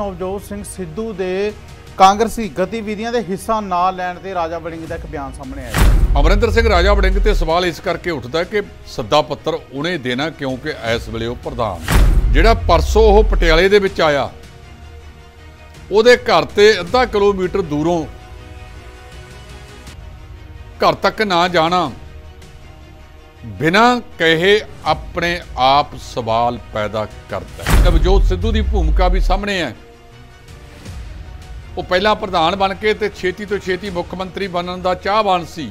ਨਵਜੋਤ ਸਿੰਘ ਸਿੱਧੂ ਦੇ ਕਾਂਗਰਸੀ ਗਤੀਵਿਧੀਆਂ ਦੇ ਹਿੱਸਾ ਨਾ ਲੈਣ ਤੇ ਰਾਜਾ ਵੜਿੰਗ ਦਾ ਇੱਕ ਬਿਆਨ ਸਾਹਮਣੇ ਆਇਆ ਅਮਰਿੰਦਰ ਸਿੰਘ ਰਾਜਾ ਵੜਿੰਗ ਤੇ ਸਵਾਲ ਇਸ ਕਰਕੇ ਉੱਠਦਾ ਕਿ ਸੱਦਾ ਪੱਤਰ ਉਹਨੇ ਦੇਣਾ ਕਿਉਂਕਿ ਇਸ ਵੇਲੇ ਉਹ ਪ੍ਰਧਾਨ ਜਿਹੜਾ ਪਰਸੋਂ ਉਹ ਪਟਿਆਲੇ ਦੇ ਵਿੱਚ ਆਇਆ ਉਹਦੇ ਘਰ ਤੇ ਅੱਧਾ ਕਿਲੋਮੀਟਰ ਦੂਰੋਂ ਘਰ ਤੱਕ ਨਾ ਜਾਣਾ ਬਿਨਾ ਕਹੇ ਆਪਣੇ ਆਪ ਸਵਾਲ ਪੈਦਾ ਕਰਦਾ ਹੈ ਨਵਜੋਤ ਸਿੱਧੂ ਦੀ ਭੂਮਿਕਾ ਵੀ ਸਾਹਮਣੇ ਹੈ ਉਹ ਪਹਿਲਾ ਪ੍ਰਧਾਨ ਬਣ ਕੇ ਤੇ ਛੇਤੀ ਤੋਂ ਛੇਤੀ ਮੁੱਖ ਮੰਤਰੀ ਬਣਨ ਦਾ ਚਾਹਵਾਨ ਸੀ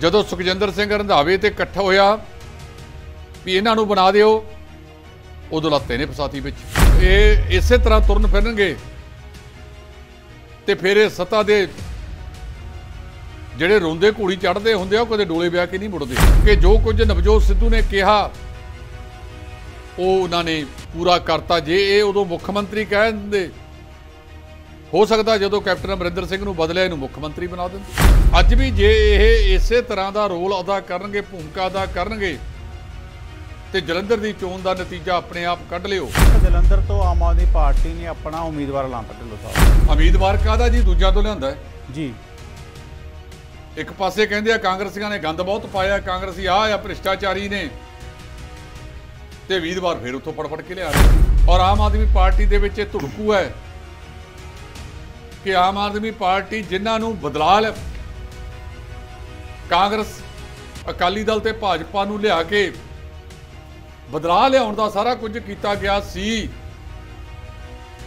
ਜਦੋਂ ਸੁਖਜਿੰਦਰ ਸਿੰਘ ਰੰਧਾਵੇ ਤੇ ਇਕੱਠਾ ਹੋਇਆ ਵੀ ਇਹਨਾਂ ਨੂੰ ਬਣਾ ਦਿਓ ਉਦੋਂ ਲੱਤੇ ਨੇ ਫਸਾਤੀ ਵਿੱਚ ਇਹ ਇਸੇ ਤਰ੍ਹਾਂ ਤੁਰਨ ਫਿਰਨਗੇ ਤੇ ਫਿਰ ਇਹ ਸਤਾ ਦੇ ਜਿਹੜੇ ਰੋਂਦੇ ਘੂੜੀ ਚੜਦੇ ਹੁੰਦੇ ਆ ਉਹ ਕਦੇ ਡੋਲੇ ਵਿਆ ਕੇ ਨਹੀਂ ਮੁੜਦੇ ਕਿ ਜੋ ਕੁਝ ਨਵਜੋਤ ਸਿੱਧੂ ਨੇ ਕਿਹਾ ਉਹ ਉਹਨਾਂ ਨੇ ਪੂਰਾ ਕਰਤਾ ਜੇ ਇਹ ਉਦੋਂ ਮੁੱਖ ਮੰਤਰੀ ਕਹਿੰਦੇ ਹੋ ਸਕਦਾ ਜਦੋਂ ਕੈਪਟਨ ਅਮਰਿੰਦਰ ਸਿੰਘ ਨੂੰ ਬਦਲਿਆ ਇਹਨੂੰ ਮੁੱਖ ਮੰਤਰੀ ਬਣਾ ਦੇਣ ਅੱਜ ਵੀ ਜੇ ਇਹ ਇਸੇ ਤਰ੍ਹਾਂ ਦਾ ਰੋਲ ਅਦਾ ਕਰਨਗੇ ਭੂਮਿਕਾ ਅਦਾ ਕਰਨਗੇ ਤੇ ਜਲੰਧਰ ਦੀ ਚੋਣ ਦਾ ਨਤੀਜਾ ਆਪਣੇ ਆਪ ਕੱਢ ਲਿਓ ਜਲੰਧਰ ਤੋਂ ਆਮ ਆਦਮੀ ਪਾਰਟੀ ਨੇ ਆਪਣਾ ਉਮੀਦਵਾਰ ਲਾਂਤਾ ਢਿੱਲੋ ਸਾਹਿਬ ਉਮੀਦਵਾਰ ਕਾਦਾ ਜੀ ਦੂਜਾ ਤੋਂ ਲਿਆਂਦਾ ਹੈ ਜੀ ਇੱਕ ਪਾਸੇ ਕਹਿੰਦੇ ਆ ਕਾਂਗਰਸੀਆਂ ਨੇ ਗੰਦ ਬਹੁਤ ਪਾਇਆ ਕਾਂਗਰਸੀ ਆ ਆ ਭ੍ਰਿਸ਼ਟਾਚਾਰੀ ਨੇ ਤੇ ਵੀਦਵਾਰ ਫਿਰ ਉੱਥੋਂ ਫੜ ਫੜ ਕੇ ਲਿਆ ਰਹੇ ਔਰ ਆਮ ਆਦਮੀ ਪਾਰਟੀ ਦੇ ਵਿੱਚ ਇਹ ਧੁਰਕੂ ਹੈ ਕਿ ਆਮ ਆਦਮੀ ਪਾਰਟੀ ਜਿਨ੍ਹਾਂ ਨੂੰ ਬਦਲਾਅ ਕਾਂਗਰਸ ਅਕਾਲੀ ਦਲ ਤੇ ਭਾਜਪਾ ਨੂੰ ਲਿਆ ਕੇ ਬਦਲਾਅ ਲਿਆਉਣ ਦਾ ਸਾਰਾ ਕੁਝ ਕੀਤਾ ਗਿਆ ਸੀ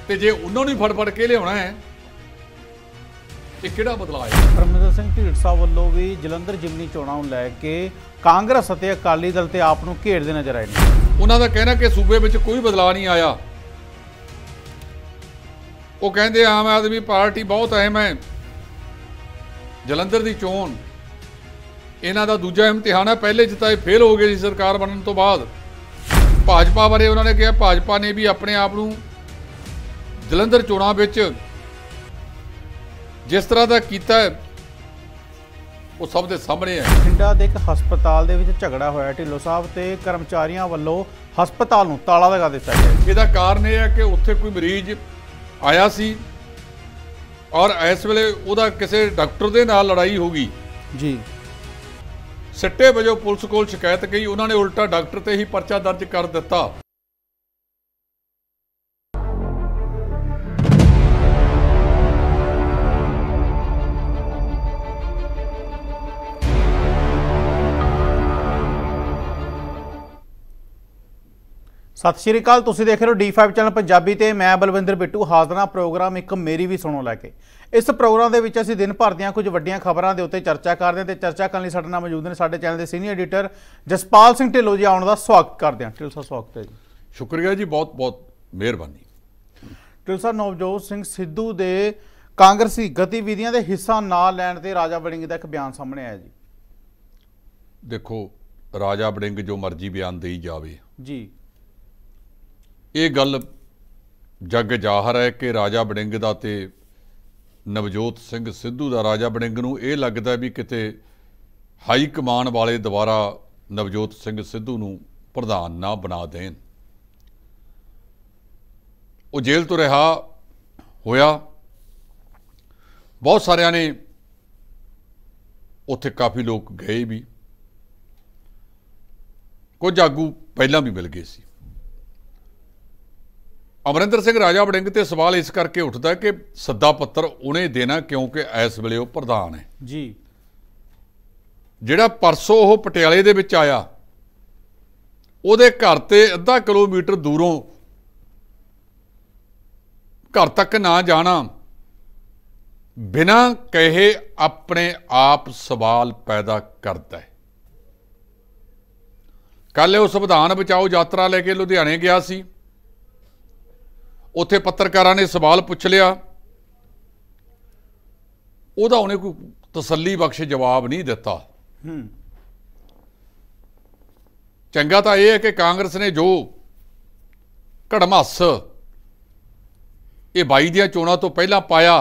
ਤੇ ਜੇ ਉਹਨਾਂ ਨੂੰ ਫੜ ਫੜ ਕੇ ਲਿਆਉਣਾ ਹੈ ਇਹ ਕਿਹੜਾ ਬਦਲਾਅ ਹੈ ਪਰਮਿੰਦਰ ਸਿੰਘ ਸਾਹਿਬ ਵੱਲੋਂ ਵੀ ਜਲੰਧਰ ਜਿਮਨੀ ਚੋਣਾਂ ਨੂੰ ਲੈ ਕੇ ਕਾਂਗਰਸ ਅਤੇ ਅਕਾਲੀ ਦਲ ਤੇ ਆਪ ਨੂੰ ਘੇੜਦੇ ਨਜ਼ਰ ਆਏ ਨੇ ਉਹਨਾਂ ਦਾ ਕਹਿਣਾ ਕਿ ਸੂਬੇ ਵਿੱਚ ਕੋਈ ਬਦਲਾਅ ਨਹੀਂ ਆਇਆ ਉਹ ਕਹਿੰਦੇ ਆਮ ਆਦਮੀ ਪਾਰਟੀ ਬਹੁਤ ਅਹਿਮ ਹੈ ਜਲੰਧਰ ਦੀ ਚੋਣ ਇਹਨਾਂ ਦਾ ਦੂਜਾ ਇਮਤਿਹਾਨ ਹੈ ਪਹਿਲੇ ਜਿੱਤਾ ਇਹ ਫੇਲ ਹੋ ਗਏ ਸੀ ਸਰਕਾਰ ਬਣਨ ਤੋਂ ਬਾਅਦ ਭਾਜਪਾ ਬਾਰੇ ਉਹਨਾਂ ਨੇ ਕਿਹਾ ਭਾਜਪਾ ਨੇ ਵੀ ਆਪਣੇ ਆਪ ਨੂੰ ਜਲੰਧਰ ਚੋਣਾਂ ਵਿੱਚ ਜਿਸ ਤਰ੍ਹਾਂ ਦਾ ਕੀਤਾ ਉਹ ਸਭ ਦੇ ਸਾਹਮਣੇ ਹੈ ਬਠਿੰਡਾ ਦੇ ਇੱਕ ਹਸਪਤਾਲ ਦੇ ਵਿੱਚ ਝਗੜਾ ਹੋਇਆ ਢਿੱਲੋ ਸਾਹਿਬ ਤੇ ਕਰਮਚਾਰੀਆਂ ਵੱਲੋਂ ਹਸਪਤਾਲ ਨੂੰ ਤਾਲਾ ਲਗਾ ਦਿੱਤਾ ਗਿਆ ਇਹਦਾ ਕਾਰਨ ਇਹ ਹੈ ਕਿ ਉੱਥੇ ਕੋਈ ਮਰੀਜ਼ ਆਇਆ ਸੀ ਔਰ ਇਸ ਵੇਲੇ ਉਹਦਾ ਕਿਸੇ ਡਾਕਟਰ ਦੇ ਨਾਲ ਲੜਾਈ ਹੋ ਗਈ ਜੀ ਸੱਟੇ ਵਜੋਂ ਪੁਲਿਸ ਕੋਲ ਸ਼ਿਕਾਇਤ ਕੀਤੀ ਉਹਨਾਂ ਨੇ ਉਲਟਾ ਡਾਕਟਰ ਤੇ ਹੀ ਪਰਚਾ ਦਰਜ ਕਰ ਦਿੱਤਾ ਸਤਿ ਸ਼੍ਰੀ ਅਕਾਲ ਤੁਸੀਂ ਦੇਖ ਰਹੇ ਹੋ D5 ਚੈਨਲ ਪੰਜਾਬੀ ਤੇ ਮੈਂ ਬਲਵਿੰਦਰ ਬਿੱਟੂ ਹਾਜ਼ਰਾਂ ਪ੍ਰੋਗਰਾਮ ਇੱਕ ਮੇਰੀ ਵੀ ਸੁਣੋ ਲੈ ਕੇ ਇਸ ਪ੍ਰੋਗਰਾਮ ਦੇ ਵਿੱਚ ਅਸੀਂ ਦਿਨ ਭਰ ਦੀਆਂ ਕੁਝ ਵੱਡੀਆਂ ਖਬਰਾਂ ਦੇ ਉੱਤੇ ਚਰਚਾ ਕਰਦੇ ਹਾਂ ਤੇ ਚਰਚਾ ਕਰਨ ਲਈ ਸਾਡੇ ਨਾਲ ਮੌਜੂਦ ਨੇ ਸਾਡੇ ਚੈਨਲ ਦੇ ਸੀਨੀਅਰ ਐਡੀਟਰ ਜਸਪਾਲ ਸਿੰਘ ਢਿੱਲੋਂ ਜੀ ਆਉਣ ਦਾ ਸਵਾਗਤ ਕਰਦੇ ਹਾਂ ਢਿੱਲੋਂ ਸਾਹਿਬ ਸਵਾਗਤ ਹੈ ਜੀ ਸ਼ੁਕਰੀਆ ਜੀ ਬਹੁਤ ਬਹੁਤ ਮਿਹਰਬਾਨੀ ਢਿੱਲੋਂ ਸਾਹਿਬ ਨਵਜੋਤ ਸਿੰਘ ਸਿੱਧੂ ਦੇ ਕਾਂਗਰਸੀ ਗਤੀਵਿਧੀਆਂ ਦੇ ਹਿੱਸਾ ਨਾ ਲੈਣ ਤੇ ਰਾਜਾ ਵੜਿੰਗ ਦਾ ਇੱਕ ਬਿਆਨ ਸਾਹਮਣੇ ਆਇਆ ਜੀ ਦੇਖੋ ਰਾਜਾ ਵੜਿੰਗ ਜੋ ਮਰਜ਼ੀ ਬਿਆਨ ਦੇਈ ਜਾਵੇ ਜੀ ਇਹ ਗੱਲ ਜੱਗ ਜ਼ਾਹਰ ਹੈ ਕਿ ਰਾਜਾ ਬੜਿੰਗ ਦਾ ਤੇ ਨਵਜੋਤ ਸਿੰਘ ਸਿੱਧੂ ਦਾ ਰਾਜਾ ਬੜਿੰਗ ਨੂੰ ਇਹ ਲੱਗਦਾ ਵੀ ਕਿਤੇ ਹਾਈ ਕਮਾਨ ਵਾਲੇ ਦੁਆਰਾ ਨਵਜੋਤ ਸਿੰਘ ਸਿੱਧੂ ਨੂੰ ਪ੍ਰਧਾਨ ਨਾ ਬਣਾ ਦੇਣ ਉਹ ਜੇਲ੍ਹ ਤੋਂ ਰਿਹਾ ਹੋਇਆ ਬਹੁਤ ਸਾਰਿਆਂ ਨੇ ਉੱਥੇ ਕਾਫੀ ਲੋਕ ਗਏ ਵੀ ਕੁਝ ਆਗੂ ਪਹਿਲਾਂ ਵੀ ਮਿਲ ਗਏ ਸੀ ਅਮਰਿੰਦਰ ਸਿੰਘ ਰਾਜਾ ਵੜਿੰਗ ਤੇ ਸਵਾਲ ਇਸ ਕਰਕੇ ਉੱਠਦਾ ਕਿ ਸੱਦਾ ਪੱਤਰ ਉਹਨੇ ਦੇਣਾ ਕਿਉਂਕਿ ਇਸ ਵੇਲੇ ਉਹ ਪ੍ਰਧਾਨ ਹੈ ਜੀ ਜਿਹੜਾ ਪਰਸੋਂ ਉਹ ਪਟਿਆਲੇ ਦੇ ਵਿੱਚ ਆਇਆ ਉਹਦੇ ਘਰ ਤੇ ਅੱਧਾ ਕਿਲੋਮੀਟਰ ਦੂਰੋਂ ਘਰ ਤੱਕ ਨਾ ਜਾਣਾ ਬਿਨਾਂ ਕਹੇ ਆਪਣੇ ਆਪ ਸਵਾਲ ਪੈਦਾ ਕਰਦਾ ਹੈ ਕੱਲ ਉਹ ਸੰਵਿਧਾਨ ਬਚਾਓ ਯਾਤਰਾ ਲੈ ਕੇ ਲੁਧਿਆਣੇ ਗਿਆ ਸੀ ਉੱਥੇ ਪੱਤਰਕਾਰਾਂ ਨੇ ਸਵਾਲ ਪੁੱਛ ਲਿਆ ਉਹਦਾ ਉਹਨੇ ਕੋਈ ਤਸੱਲੀ ਬਖਸ਼ ਜਵਾਬ ਨਹੀਂ ਦਿੱਤਾ ਚੰਗਾ ਤਾਂ ਇਹ ਹੈ ਕਿ ਕਾਂਗਰਸ ਨੇ ਜੋ ਘੜਮਸ ਇਹ 22 ਦੀਆਂ ਚੋਣਾਂ ਤੋਂ ਪਹਿਲਾਂ ਪਾਇਆ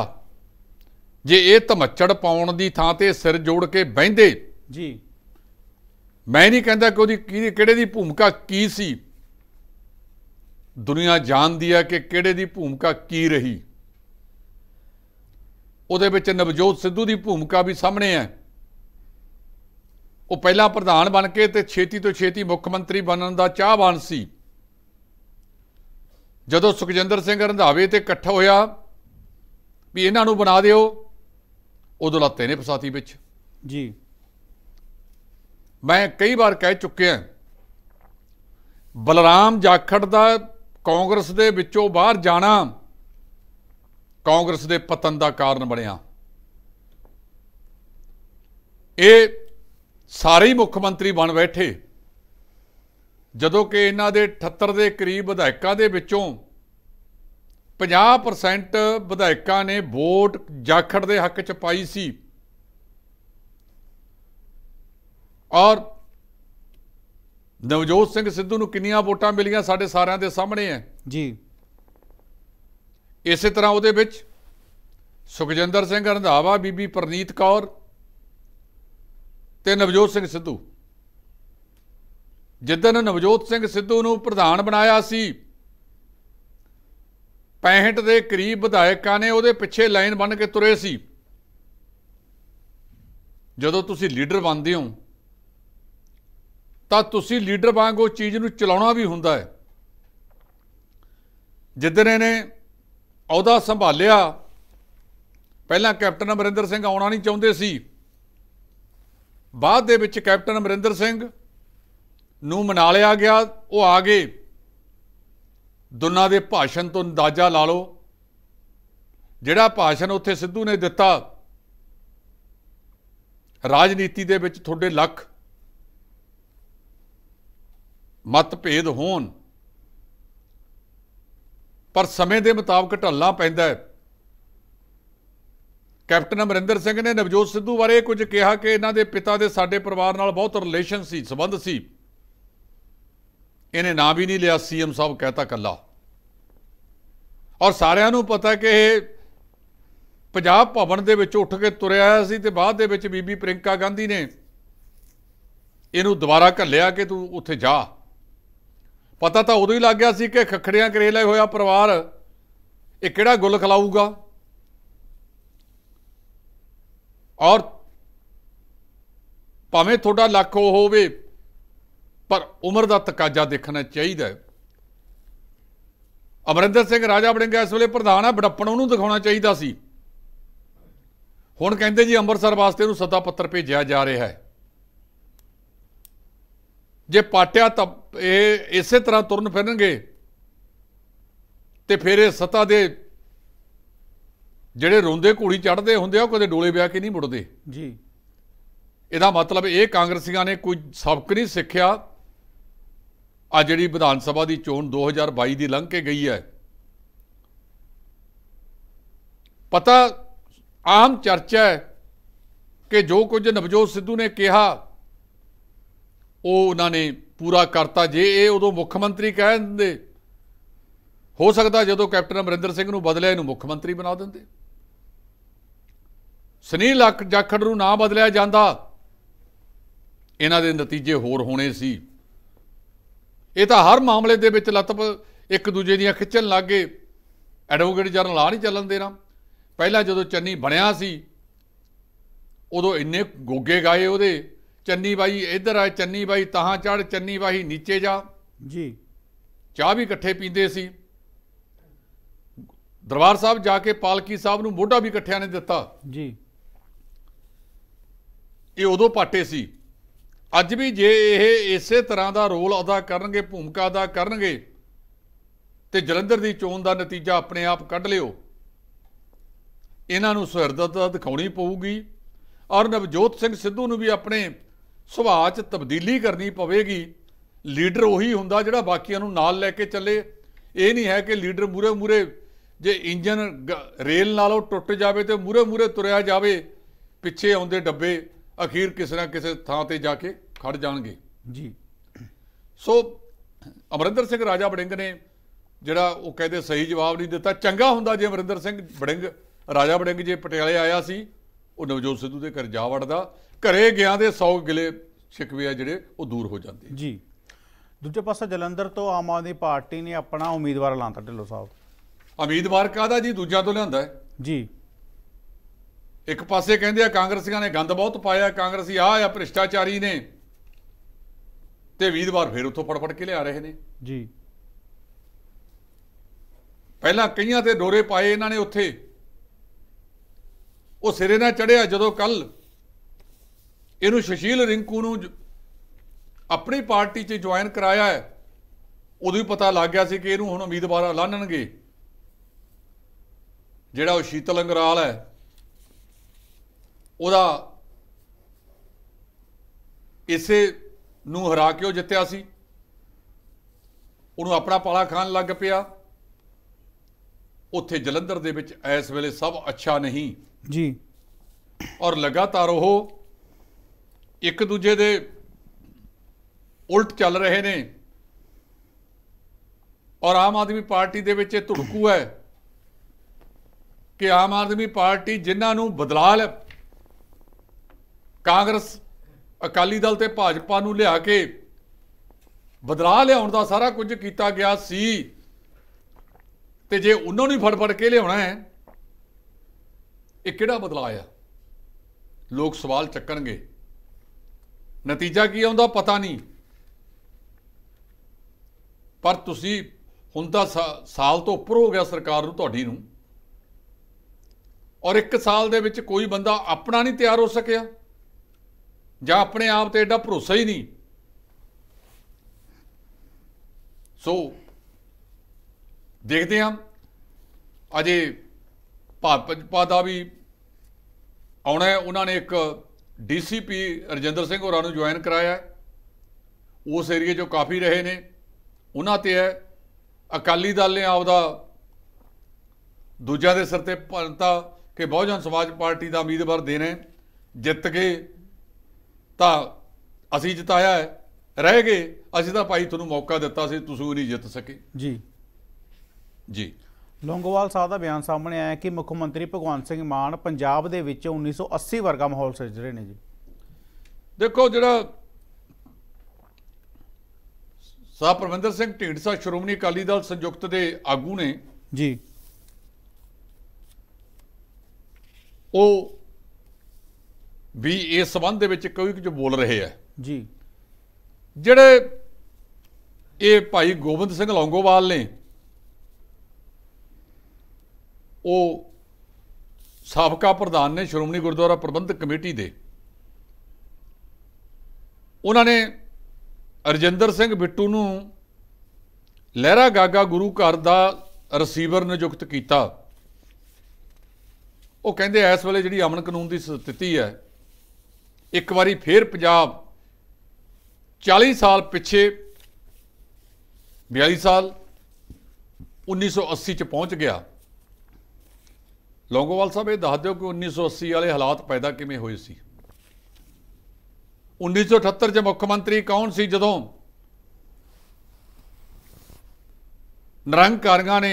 ਜੇ ਇਹ ਧਮੱਚੜ ਪਾਉਣ ਦੀ ਥਾਂ ਤੇ ਸਿਰ ਜੋੜ ਕੇ ਬੈੰਦੇ ਜੀ ਮੈਂ ਨਹੀਂ ਕਹਿੰਦਾ ਕਿ ਉਹਦੀ ਕਿਹੜੇ ਦੀ ਭੂਮਿਕਾ ਕੀ ਸੀ ਦੁਨੀਆ ਜਾਣਦੀ ਹੈ ਕਿ ਕਿਹੜੇ ਦੀ ਭੂਮਿਕਾ ਕੀ ਰਹੀ ਉਹਦੇ ਵਿੱਚ ਨਵਜੋਤ ਸਿੱਧੂ ਦੀ ਭੂਮਿਕਾ ਵੀ ਸਾਹਮਣੇ ਹੈ ਉਹ ਪਹਿਲਾਂ ਪ੍ਰਧਾਨ ਬਣ ਕੇ ਤੇ ਛੇਤੀ ਤੋਂ ਛੇਤੀ ਮੁੱਖ ਮੰਤਰੀ ਬਣਨ ਦਾ ਚਾਹਵਾਨ ਸੀ ਜਦੋਂ ਸੁਖਜਿੰਦਰ ਸਿੰਘ ਰੰਧਾਵੇ ਤੇ ਇਕੱਠ ਹੋਇਆ ਵੀ ਇਹਨਾਂ ਨੂੰ ਬਣਾ ਦਿਓ ਉਦੋਂ ਲੱਤੇ ਨੇ ਫਸਾਤੀ ਵਿੱਚ ਜੀ ਮੈਂ ਕਈ ਵਾਰ ਕਹਿ ਚੁੱਕਿਆ ਬਲਰਾਮ ਜਾਖੜ ਦਾ ਕਾਂਗਰਸ ਦੇ ਵਿੱਚੋਂ ਬਾਹਰ ਜਾਣਾ ਕਾਂਗਰਸ ਦੇ ਪਤਨ ਦਾ ਕਾਰਨ ਬਣਿਆ ਇਹ ਸਾਰੇ ਹੀ ਮੁੱਖ ਮੰਤਰੀ ਬਣ ਬੈਠੇ ਜਦੋਂ ਕਿ ਇਹਨਾਂ ਦੇ 78 ਦੇ ਕਰੀਬ ਵਿਧਾਇਕਾਂ ਦੇ ਵਿੱਚੋਂ 50% ਵਿਧਾਇਕਾਂ ਨੇ ਵੋਟ ਜਾਖੜ ਦੇ ਹੱਕ 'ਚ ਪਾਈ ਸੀ ਔਰ ਨਵਜੋਤ ਸਿੰਘ ਸਿੱਧੂ ਨੂੰ ਕਿੰਨੀਆਂ ਵੋਟਾਂ ਮਿਲੀਆਂ ਸਾਡੇ ਸਾਰਿਆਂ ਦੇ ਸਾਹਮਣੇ ਹੈ ਜੀ ਇਸੇ ਤਰ੍ਹਾਂ ਉਹਦੇ ਵਿੱਚ ਸੁਖਜਿੰਦਰ ਸਿੰਘ ਰੰਧਾਵਾ ਬੀਬੀ ਪ੍ਰਨੀਤ ਕੌਰ ਤੇ ਨਵਜੋਤ ਸਿੰਘ ਸਿੱਧੂ ਜਿੱਦਨ ਨਵਜੋਤ ਸਿੰਘ ਸਿੱਧੂ ਨੂੰ ਪ੍ਰਧਾਨ ਬਣਾਇਆ ਸੀ 65 ਦੇ ਕਰੀਬ ਵਿਧਾਇਕਾਂ ਨੇ ਉਹਦੇ ਪਿੱਛੇ ਲਾਈਨ ਬਣ ਕੇ ਤੁਰੇ ਸੀ ਜਦੋਂ ਤੁਸੀਂ ਲੀਡਰ ਬਣਦੇ ਹੋ ਤਾਂ ਤੁਸੀਂ ਲੀਡਰ ਵਾਂਗ ਉਹ ਚੀਜ਼ ਨੂੰ ਚਲਾਉਣਾ ਵੀ ਹੁੰਦਾ ਹੈ ਜਿੱਦਣ ਇਹਨੇ ਅਹੁਦਾ ਸੰਭਾਲਿਆ ਪਹਿਲਾਂ ਕੈਪਟਨ ਅਮਰਿੰਦਰ ਸਿੰਘ ਆਉਣਾ ਨਹੀਂ ਚਾਹੁੰਦੇ ਸੀ ਬਾਅਦ ਦੇ ਵਿੱਚ ਕੈਪਟਨ ਅਮਰਿੰਦਰ ਸਿੰਘ ਨੂੰ ਮਨਾ ਲਿਆ ਗਿਆ ਉਹ ਆ ਗਏ ਦੋਨਾਂ ਦੇ ਭਾਸ਼ਣ ਤੋਂ ਅੰਦਾਜ਼ਾ ਲਾ ਲਓ ਜਿਹੜਾ ਭਾਸ਼ਣ ਉੱਥੇ ਸਿੱਧੂ ਨੇ ਦਿੱਤਾ ਰਾਜਨੀਤੀ ਦੇ ਵਿੱਚ ਤੁਹਾਡੇ ਲੱਖ ਮਤਭੇਦ ਹੋਣ ਪਰ ਸਮੇਂ ਦੇ ਮੁਤਾਬਕ ਢਲਣਾ ਪੈਂਦਾ ਹੈ ਕੈਪਟਨ ਅਮਰਿੰਦਰ ਸਿੰਘ ਨੇ ਨਵਜੋਤ ਸਿੱਧੂ ਬਾਰੇ ਕੁਝ ਕਿਹਾ ਕਿ ਇਹਨਾਂ ਦੇ ਪਿਤਾ ਦੇ ਸਾਡੇ ਪਰਿਵਾਰ ਨਾਲ ਬਹੁਤ ਰਿਲੇਸ਼ਨ ਸੀ ਸਬੰਧ ਸੀ ਇਹਨੇ ਨਾਂ ਵੀ ਨਹੀਂ ਲਿਆ ਸੀਐਮ ਸਾਹਿਬ ਕਹਤਾ ਕੱਲਾ ਔਰ ਸਾਰਿਆਂ ਨੂੰ ਪਤਾ ਕਿ ਇਹ ਪੰਜਾਬ ਭਵਨ ਦੇ ਵਿੱਚ ਉੱਠ ਕੇ ਤੁਰਿਆ ਆਇਆ ਸੀ ਤੇ ਬਾਅਦ ਦੇ ਵਿੱਚ ਬੀਬੀ ਪ੍ਰਿੰਕਾ ਗਾਂਧੀ ਨੇ ਇਹਨੂੰ ਦੁਬਾਰਾ ਘੱਲਿਆ ਕਿ ਤੂੰ ਉੱਥੇ ਜਾ ਪਤਾ ਤਾਂ ਉਦੋਂ ਹੀ ਲੱਗ ਗਿਆ ਸੀ ਕਿ ਖਖੜਿਆਂ ਕਰੇਲੇ ਹੋਇਆ ਪਰਿਵਾਰ ਇਹ ਕਿਹੜਾ ਗੁੱਲ ਖਲਾਊਗਾ ਔਰ ਭਾਵੇਂ ਤੁਹਾਡਾ ਲੱਖ ਉਹ ਹੋਵੇ ਪਰ ਉਮਰ ਦਾ ਤਕਾਜ਼ਾ ਦੇਖਣਾ ਚਾਹੀਦਾ ਅਮਰਿੰਦਰ ਸਿੰਘ ਰਾਜਾ ਬਣ ਗਿਆ ਇਸ ਵੇਲੇ ਪ੍ਰਧਾਨ ਹੈ ਬੜੱਪਣ ਉਹਨੂੰ ਦਿਖਾਉਣਾ ਚਾਹੀਦਾ ਸੀ ਹੁਣ ਕਹਿੰਦੇ ਜੀ ਅੰਮ੍ਰਿਤਸਰ ਵਾਸਤੇ ਉਹਨੂੰ ਸੱਦਾ ਪੱਤਰ ਭੇਜਿਆ ਜਾ ਰਿਹਾ ਹੈ ਜੇ ਪਾਟਿਆ ਤਾਂ ਇਹ ਇਸੇ ਤਰ੍ਹਾਂ ਤੁਰਨ ਫਿਰਨਗੇ ਤੇ ਫਿਰ ਇਹ ਸਤਾ ਦੇ ਜਿਹੜੇ ਰੋਂਦੇ ਘੂੜੀ ਚੜਦੇ ਹੁੰਦੇ ਆ ਉਹ ਕਦੇ ਡੋਲੇ ਵਿਆਹ ਕੇ ਨਹੀਂ ਮੁੜਦੇ ਜੀ ਇਹਦਾ ਮਤਲਬ ਇਹ ਕਾਂਗਰਸੀਆਂ ਨੇ ਕੋਈ ਸਬਕ ਨਹੀਂ ਸਿੱਖਿਆ ਆ ਜਿਹੜੀ ਵਿਧਾਨ ਸਭਾ ਦੀ ਚੋਣ 2022 ਦੀ ਲੰਘ ਕੇ ਗਈ ਹੈ ਪਤਾ ਆਮ ਚਰਚਾ ਹੈ ਕਿ ਜੋ ਕੁਝ ਨਵਜੋਤ ਸਿੱਧੂ ਨੇ ਕਿਹਾ ਉਹ ਉਹਨਾਂ ਨੇ ਪੂਰਾ ਕਰਤਾ ਜੇ ਇਹ ਉਦੋਂ ਮੁੱਖ ਮੰਤਰੀ ਕਹਿ ਦਿੰਦੇ ਹੋ ਸਕਦਾ ਜਦੋਂ ਕੈਪਟਨ ਅਮਰਿੰਦਰ ਸਿੰਘ ਨੂੰ ਬਦਲਿਆ ਇਹਨੂੰ ਮੁੱਖ ਮੰਤਰੀ ਬਣਾ ਦਿੰਦੇ ਸੁਨੀਲ ਜਾਖੜ ਨੂੰ ਨਾ ਬਦਲਿਆ ਜਾਂਦਾ ਇਹਨਾਂ ਦੇ ਨਤੀਜੇ ਹੋਰ ਹੋਣੇ ਸੀ ਇਹ ਤਾਂ ਹਰ ਮਾਮਲੇ ਦੇ ਵਿੱਚ ਲਤਪ ਇੱਕ ਦੂਜੇ ਦੀਆਂ ਖਿੱਚਣ ਲੱਗ ਗਏ ਐਡਵੋਕੇਟ ਜਰਨਲ ਆ ਨਹੀਂ ਚੱਲਣ ਨਾ ਪਹਿਲਾਂ ਜਦੋਂ ਚੰਨੀ ਬਣਿਆ ਸੀ ਉਦੋਂ ਇੰਨੇ ਗੋਗੇ ਗਾਏ ਉਹਦੇ ਚੰਨੀ ਬਾਈ ਇੱਧਰ ਆ ਚੰਨੀ ਬਾਈ ਤਾਹਾਂ ਚੜ ਚੰਨੀ ਬਾਈ ਨੀਚੇ ਜਾ ਜੀ ਚਾਹ ਵੀ ਇਕੱਠੇ ਪੀਂਦੇ ਸੀ ਦਰਬਾਰ ਸਾਹਿਬ ਜਾ ਕੇ ਪਾਲਕੀ ਸਾਹਿਬ ਨੂੰ ਮੋਢਾ ਵੀ ਇਕੱਠਿਆਂ ਨੇ ਦਿੱਤਾ ਜੀ ਇਹ ਉਦੋਂ ਪਾਟੇ ਸੀ ਅੱਜ ਵੀ ਜੇ ਇਹ ਇਸੇ ਤਰ੍ਹਾਂ ਦਾ ਰੋਲ ਅਦਾ ਕਰਨਗੇ ਭੂਮਿਕਾ ਅਦਾ ਕਰਨਗੇ ਤੇ ਜਲੰਧਰ ਦੀ ਚੋਣ ਦਾ ਨਤੀਜਾ ਆਪਣੇ ਆਪ ਕੱਢ ਲਿਓ ਇਹਨਾਂ ਨੂੰ ਸਹਿਰਦਤਾ ਦਿਖਾਉਣੀ ਪਊਗੀ ਔਰ ਨਵਜੋਤ ਸਿੰਘ ਸਿੱਧੂ ਨੂੰ ਵੀ ਆਪਣੇ ਸੁਭਾਅ 'ਚ ਤਬਦੀਲੀ ਕਰਨੀ ਪਵੇਗੀ ਲੀਡਰ ਉਹੀ ਹੁੰਦਾ ਜਿਹੜਾ ਬਾਕੀਆਂ ਨੂੰ ਨਾਲ ਲੈ ਕੇ ਚੱਲੇ ਇਹ ਨਹੀਂ ਹੈ ਕਿ ਲੀਡਰ ਮੂਰੇ ਮੂਰੇ ਜੇ ਇੰਜਨ ਰੇਲ ਨਾਲੋਂ ਟੁੱਟ ਜਾਵੇ ਤੇ ਮੂਰੇ ਮੂਰੇ ਤੁਰਿਆ ਜਾਵੇ ਪਿੱਛੇ ਆਉਂਦੇ ਡੱਬੇ ਅਖੀਰ ਕਿਸੇ ਨਾ ਕਿਸੇ ਥਾਂ ਤੇ ਜਾ ਕੇ ਖੜ ਜਾਣਗੇ ਜੀ ਸੋ ਅਮਰਿੰਦਰ ਸਿੰਘ ਰਾਜਾ ਬੜਿੰਗ ਨੇ ਜਿਹੜਾ ਉਹ ਕਹਿੰਦੇ ਸਹੀ ਜਵਾਬ ਨਹੀਂ ਦਿੱਤਾ ਚੰਗਾ ਹੁੰਦਾ ਜੇ ਅਮਰਿੰਦਰ ਸਿੰਘ ਬੜਿੰਗ ਰਾਜਾ ਬੜਿੰਗ ਜੇ ਪਟਿਆਲੇ ਆਇਆ ਸੀ ਉਹ ਨਵਜੋਤ ਸਿੱਧੂ ਦੇ ਘਰ ਜਾ ਵੜਦਾ ਘਰੇ ਗਿਆ ਦੇ 100 ਗਿਲੇ ਸ਼ਿਕਵੇ ਆ ਜਿਹੜੇ ਉਹ ਦੂਰ ਹੋ ਜਾਂਦੇ ਜੀ ਦੂਜੇ ਪਾਸੇ ਜਲੰਧਰ ਤੋਂ ਆਮ ਆਦਮੀ ਪਾਰਟੀ ਨੇ ਆਪਣਾ ਉਮੀਦਵਾਰ ਲਾਂਤਾ ਢਿੱਲੋ ਸਾਹਿਬ ਉਮੀਦਵਾਰ ਕਾਹਦਾ ਜੀ ਦੂਜਾ ਤੋਂ ਲਿਆਂਦਾ ਹੈ ਜੀ ਇੱਕ ਪਾਸੇ ਕਹਿੰਦੇ ਆ ਕਾਂਗਰਸੀਆਂ ਨੇ ਗੰਦ ਬਹੁਤ ਪਾਇਆ ਕਾਂਗਰਸੀ ਆ ਆ ਭ੍ਰਿਸ਼ਟਾਚਾਰੀ ਨੇ ਤੇ ਉਮੀਦਵਾਰ ਫੇਰ ਉੱਥੋਂ ਫੜਫੜ ਕੇ ਲਿਆ ਰਹੇ ਨੇ ਜੀ ਪਹਿਲਾਂ ਕਈਆਂ ਤੇ ਡੋਰੇ ਪਾਏ ਇਹਨਾਂ ਨੇ ਉੱਥੇ ਉਹ ਸਿਰੇ ਨਾਲ ਚੜਿਆ ਜਦੋਂ ਕੱਲ ਇਹਨੂੰ ਸ਼ਸ਼ੀਲ ਰਿੰਕੂ ਨੂੰ ਆਪਣੀ ਪਾਰਟੀ 'ਚ ਜੁਆਇਨ ਕਰਾਇਆ ਹੈ ਉਦੋਂ ਹੀ ਪਤਾ ਲੱਗ ਗਿਆ ਸੀ ਕਿ ਇਹਨੂੰ ਹੁਣ ਉਮੀਦਵਾਰ ਐਲਾਨਣਗੇ ਜਿਹੜਾ ਉਹ ਸ਼ੀਤਲ ਅੰਗਰਾਲ ਹੈ ਉਹਦਾ ਇਸੇ ਨੂੰ ਹਰਾ ਕੇ ਉਹ ਜਿੱਤਿਆ ਸੀ ਉਹਨੂੰ ਆਪਣਾ ਪਾਲਾ ਖਾਣ ਲੱਗ ਪਿਆ ਉੱਥੇ ਜਲੰਧਰ ਦੇ ਵਿੱਚ ਇਸ ਵੇਲੇ ਸਭ ਅੱਛਾ ਨਹੀਂ ਜੀ ਔਰ ਲਗਾਤਾਰ ਉਹ ਇੱਕ ਦੂਜੇ ਦੇ ਉਲਟ ਚੱਲ ਰਹੇ ਨੇ ਔਰ ਆਮ ਆਦਮੀ ਪਾਰਟੀ ਦੇ ਵਿੱਚ ਇਹ ਧੁੜਕੂ ਹੈ ਕਿ ਆਮ ਆਦਮੀ ਪਾਰਟੀ ਜਿਨ੍ਹਾਂ ਨੂੰ ਬਦਲਾਅ ਕਾਂਗਰਸ ਅਕਾਲੀ ਦਲ ਤੇ ਭਾਜਪਾ ਨੂੰ ਲਿਆ ਕੇ ਬਦਲਾ ਲਿਆਉਣ ਦਾ ਸਾਰਾ ਕੁਝ ਕੀਤਾ ਗਿਆ ਸੀ ਤੇ ਜੇ ਉਹਨਾਂ ਨੂੰ ਫੜ-ਫੜ ਕੇ ਲਿਆਉਣਾ ਹੈ ਇਹ ਕਿਹੜਾ ਬਦਲਾਅ ਆ ਲੋਕ ਸਵਾਲ ਚੱਕਣਗੇ ਨਤੀਜਾ ਕੀ ਆਉਂਦਾ ਪਤਾ ਨਹੀਂ ਪਰ ਤੁਸੀਂ ਹੁਣ ਤਾਂ ਸਾਲ ਤੋਂ ਉੱਪਰ ਹੋ ਗਿਆ ਸਰਕਾਰ ਨੂੰ ਤੁਹਾਡੀ ਨੂੰ ਔਰ ਇੱਕ ਸਾਲ ਦੇ ਵਿੱਚ ਕੋਈ ਬੰਦਾ ਆਪਣਾ ਨਹੀਂ ਤਿਆਰ ਹੋ ਸਕਿਆ ਜਾਂ ਆਪਣੇ ਆਪ ਤੇ ਐਡਾ ਭਰੋਸਾ ਹੀ ਨਹੀਂ ਸੋ ਦੇਖਦੇ ਹਾਂ ਅਜੇ ਭਾਜਪਾ ਦਾ ਵੀ ਆਉਣਾ ਉਹਨਾਂ ਨੇ ਇੱਕ ਡੀਸੀਪੀ ਰਜਿੰਦਰ ਸਿੰਘ ਹੋਰਾਂ ਨੂੰ ਜੁਆਇਨ ਕਰਾਇਆ ਉਸ ਏਰੀਆ 'ਚੋਂ ਕਾਫੀ ਰਹੇ ਨੇ ਉਹਨਾਂ ਤੇ ਹੈ ਅਕਾਲੀ ਦਲ ਨੇ ਆਪਦਾ ਦੂਜਿਆਂ ਦੇ ਸਿਰ ਤੇ ਪੰਤਾ ਕਿ ਬਹੁਜਨ ਸਮਾਜ ਪਾਰਟੀ ਦਾ ਉਮੀਦਵਾਰ ਦੇਣਾ ਜਿੱਤ ਕੇ ਤਾਂ ਅਸੀਂ ਜਿਤਾਇਆ ਹੈ ਰਹਿ ਗਏ ਅਸੀਂ ਤਾਂ ਭਾਈ ਤੁਹਾਨੂੰ ਮੌਕਾ ਦਿੱਤਾ ਸੀ ਤੁਸੀਂ ਨਹੀਂ ਜਿੱਤ ਸਕੇ ਜੀ ਜੀ ਲੋਂਗੋਵਾਲ ਸਾਹਿਬ ਦਾ ਬਿਆਨ ਸਾਹਮਣੇ ਆਇਆ ਕਿ ਮੁੱਖ ਮੰਤਰੀ ਭਗਵੰਤ ਸਿੰਘ ਮਾਨ ਪੰਜਾਬ ਦੇ ਵਿੱਚ 1980 ਵਰਗਾ ਮਾਹੌਲ ਸਿਰਜ ਰਹੇ ਨੇ ਜੀ ਦੇਖੋ ਜਿਹੜਾ ਸਾਹ ਪ੍ਰਵਿੰਦਰ ਸਿੰਘ ਢੀਂਡਸਾ ਸ਼੍ਰੋਮਣੀ ਅਕਾਲੀ ਦਲ ਸੰਯੁਕਤ ਦੇ ਆਗੂ ਨੇ ਜੀ ਉਹ ਵੀ ਇਸ ਸਬੰਧ ਦੇ ਵਿੱਚ ਕੋਈ ਕੁਝ ਬੋਲ ਰਹੇ ਆ ਜੀ ਜਿਹੜੇ ਇਹ ਭਾਈ ਗੋਬਿੰਦ ਸਿੰਘ ਲੌਂਗੋਵਾਲ ਨੇ ਉਹ ਸਾਬਕਾ ਪ੍ਰਧਾਨ ਨੇ ਸ਼੍ਰੋਮਣੀ ਗੁਰਦੁਆਰਾ ਪ੍ਰਬੰਧਕ ਕਮੇਟੀ ਦੇ ਉਹਨਾਂ ਨੇ ਅਰਜਿੰਦਰ ਸਿੰਘ ਬਿੱਟੂ ਨੂੰ ਲਹਿਰਾ ਗਾਗਾ ਗੁਰੂ ਘਰ ਦਾ ਰਸੀਵਰ ਨਿਯੁਕਤ ਕੀਤਾ ਉਹ ਕਹਿੰਦੇ ਇਸ ਵੇਲੇ ਜਿਹੜੀ ਅਮਨ ਕਾਨੂੰਨ ਦੀ ਸਥਿਤੀ ਹੈ ਇੱਕ ਵਾਰੀ ਫੇਰ ਪੰਜਾਬ 40 ਸਾਲ ਪਿੱਛੇ 42 ਸਾਲ 1980 ਚ ਪਹੁੰਚ ਗਿਆ ਲੋਗੋਵਾਲ ਸਾਹਿਬ ਇਹ ਦੱਸ ਦਿਓ ਕਿ 1980 ਵਾਲੇ ਹਾਲਾਤ ਪੈਦਾ ਕਿਵੇਂ ਹੋਏ ਸੀ 1978 ਚ ਮੁੱਖ ਮੰਤਰੀ ਕੌਣ ਸੀ ਜਦੋਂ ਨਰੰਕਾਰਗਾ ਨੇ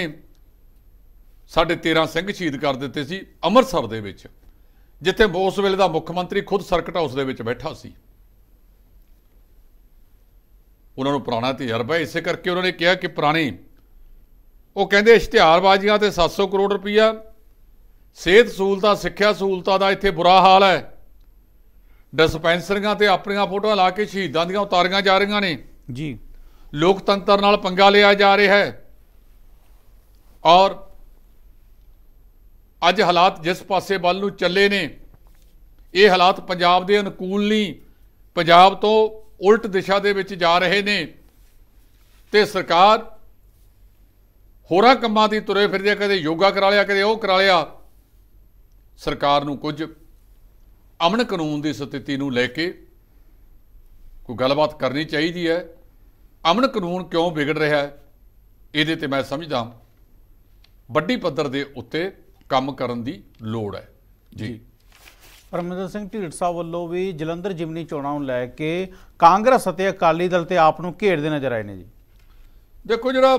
ਸਾਡੇ 13 ਸਿੰਘ ਸ਼ਹੀਦ ਕਰ ਦਿੱਤੇ ਸੀ ਅੰਮ੍ਰਿਤਸਰ ਦੇ ਵਿੱਚ ਜਿੱਥੇ ਉਸ ਵੇਲੇ ਦਾ ਮੁੱਖ ਮੰਤਰੀ ਖੁਦ ਸਰਕਟ ਹਾਊਸ ਦੇ ਵਿੱਚ ਬੈਠਾ ਸੀ ਉਹਨਾਂ ਨੂੰ ਪੁਰਾਣਾ ਤਜਰਬਾ ਇਸੇ ਕਰਕੇ ਉਹਨਾਂ ਨੇ ਕਿਹਾ ਕਿ ਪੁਰਾਣੇ ਉਹ ਕਹਿੰਦੇ ਇਸ਼ਤਿਹਾਰਬਾਜ਼ੀਆਂ ਤੇ 700 ਕਰੋੜ ਰੁਪਈਆ ਸਿਹਤ ਸਹੂਲਤਾਂ ਸਿੱਖਿਆ ਸਹੂਲਤਾਂ ਦਾ ਇੱਥੇ ਬੁਰਾ ਹਾਲ ਹੈ ਡਿਸਪੈਂਸਰੀਆਂ ਤੇ ਆਪਣੀਆਂ ਫੋਟੋਆਂ ਲਾ ਕੇ ਸ਼ਹੀਦਾਂ ਦੀਆਂ ਉਤਾਰੀਆਂ ਜਾ ਰਹੀਆਂ ਨੇ ਜੀ ਲੋਕਤੰਤਰ ਨਾਲ ਪੰਗਾ ਲਿਆ ਜਾ ਰਿਹਾ ਹੈ ਔਰ ਅੱਜ ਹਾਲਾਤ ਜਿਸ ਪਾਸੇ ਵੱਲ ਨੂੰ ਚੱਲੇ ਨੇ ਇਹ ਹਾਲਾਤ ਪੰਜਾਬ ਦੇ ਅਨੁਕੂਲ ਨਹੀਂ ਪੰਜਾਬ ਤੋਂ ਉਲਟ ਦਿਸ਼ਾ ਦੇ ਵਿੱਚ ਜਾ ਰਹੇ ਨੇ ਤੇ ਸਰਕਾਰ ਹੋਰਾਂ ਕੰਮਾਂ ਦੀ ਤੁਰੇ ਫਿਰਦੇ ਕਦੇ ਯੋਗਾ ਕਰਾ ਲਿਆ ਕਦੇ ਉਹ ਕਰਾ ਲਿਆ ਸਰਕਾਰ ਨੂੰ ਕੁਝ ਅਮਨ ਕਾਨੂੰਨ ਦੀ ਸਥਿਤੀ ਨੂੰ ਲੈ ਕੇ ਕੋਈ ਗੱਲਬਾਤ ਕਰਨੀ ਚਾਹੀਦੀ ਹੈ ਅਮਨ ਕਾਨੂੰਨ ਕਿਉਂ ਵਿਗੜ ਰਿਹਾ ਹੈ ਇਹਦੇ ਤੇ ਮੈਂ ਸਮਝਦਾ ਵੱਡੀ ਪੱਧਰ ਦੇ ਉੱਤੇ ਕੰਮ ਕਰਨ ਦੀ ਲੋੜ ਹੈ ਜੀ ਪਰਮਿੰਦਰ ਸਿੰਘ ਢੀਡ ਸਾਹਿਬ ਵੱਲੋਂ ਵੀ ਜਲੰਧਰ ਜਿਮਨੀ ਚੋਣਾਂ ਨੂੰ ਲੈ ਕੇ ਕਾਂਗਰਸ ਅਤੇ ਅਕਾਲੀ ਦਲ ਤੇ ਆਪ ਨੂੰ ਘੇੜਦੇ ਨਜ਼ਰ ਆਏ ਨੇ ਜੀ ਦੇਖੋ ਜਿਹੜਾ